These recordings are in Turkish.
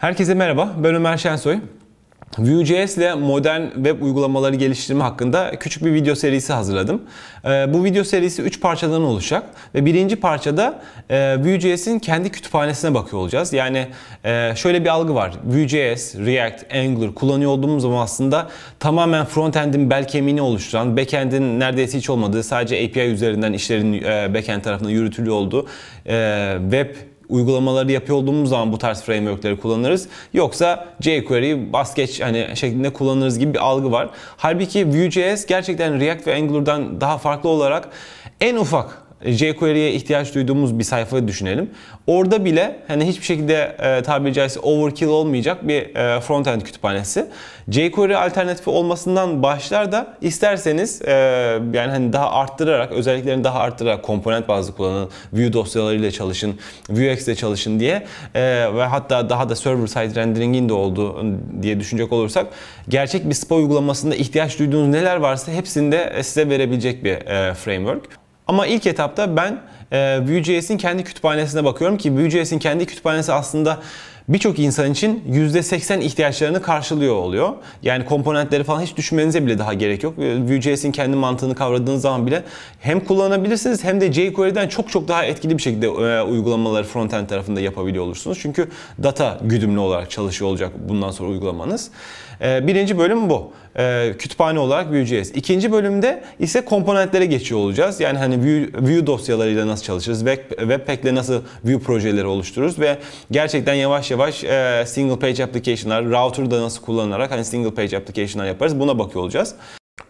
Herkese merhaba, ben Ömer Şensoy. Vue.js ile modern web uygulamaları geliştirme hakkında küçük bir video serisi hazırladım. Ee, bu video serisi 3 parçadan oluşacak ve birinci parçada e, Vue.js'in kendi kütüphanesine bakıyor olacağız. Yani e, şöyle bir algı var. Vue.js, React, Angular kullanıyor olduğumuz zaman aslında tamamen frontend'in bel kemiğini oluşturan, backend'in neredeyse hiç olmadığı, sadece API üzerinden işlerin e, backend tarafından yürütülüyor olduğu web uygulamaları yapıyor olduğumuz zaman bu tarz frameworkleri kullanırız. Yoksa jQuery'yi bas hani şeklinde kullanırız gibi bir algı var. Halbuki Vue.js gerçekten React ve Angular'dan daha farklı olarak en ufak e, jQuery'e ihtiyaç duyduğumuz bir sayfayı düşünelim. Orada bile hani hiçbir şekilde e, tabiri caizse overkill olmayacak bir e, frontend kütüphanesi. jQuery alternatifi olmasından başlar da isterseniz e, yani hani daha arttırarak, özelliklerini daha arttırarak komponent bazlı kullanın, Vue dosyalarıyla çalışın, Vuex ile çalışın diye e, ve hatta daha da server side rendering'in de olduğu ıı, diye düşünecek olursak gerçek bir SPA uygulamasında ihtiyaç duyduğunuz neler varsa hepsinde e, size verebilecek bir e, framework. Ama ilk etapta ben Vue.js'in kendi kütüphanesine bakıyorum ki Vue.js'in kendi kütüphanesi aslında birçok insan için %80 ihtiyaçlarını karşılıyor oluyor. Yani komponentleri falan hiç düşünmenize bile daha gerek yok. Vue.js'in kendi mantığını kavradığınız zaman bile hem kullanabilirsiniz hem de jQuery'den çok çok daha etkili bir şekilde e, uygulamaları frontend tarafında yapabiliyor olursunuz. Çünkü data güdümlü olarak çalışıyor olacak bundan sonra uygulamanız. E, birinci bölüm bu. E, kütüphane olarak Vue.js. İkinci bölümde ise komponentlere geçiyor olacağız. Yani hani Vue, Vue dosyalarıyla nasıl çalışırız, Webpack'le nasıl Vue projeleri oluştururuz ve gerçekten yavaş yavaş yavaş e, single page application'lar, router'da nasıl kullanılarak hani single page application'lar yaparız buna bakıyor olacağız.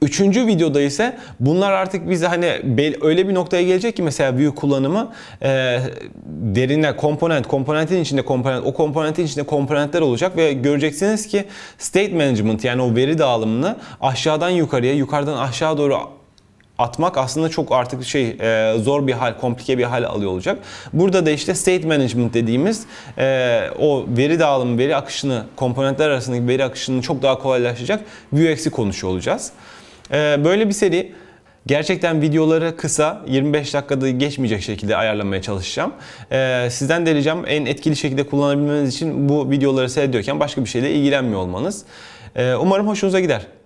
Üçüncü videoda ise bunlar artık bize hani öyle bir noktaya gelecek ki mesela view kullanımı e, derinler, komponent, komponentin içinde komponent, o komponentin içinde komponentler olacak ve göreceksiniz ki state management yani o veri dağılımını aşağıdan yukarıya, yukarıdan aşağı doğru atmak aslında çok artık şey e, zor bir hal, komplike bir hal alıyor olacak. Burada da işte state management dediğimiz e, o veri dağılımı, veri akışını, komponentler arasındaki veri akışını çok daha kolaylaşacak Vuex'i konuşuyor olacağız. E, böyle bir seri Gerçekten videoları kısa, 25 dakikada geçmeyecek şekilde ayarlamaya çalışacağım. Ee, sizden de ricam en etkili şekilde kullanabilmeniz için bu videoları seyrediyorken başka bir şeyle ilgilenmiyor olmanız. Ee, umarım hoşunuza gider.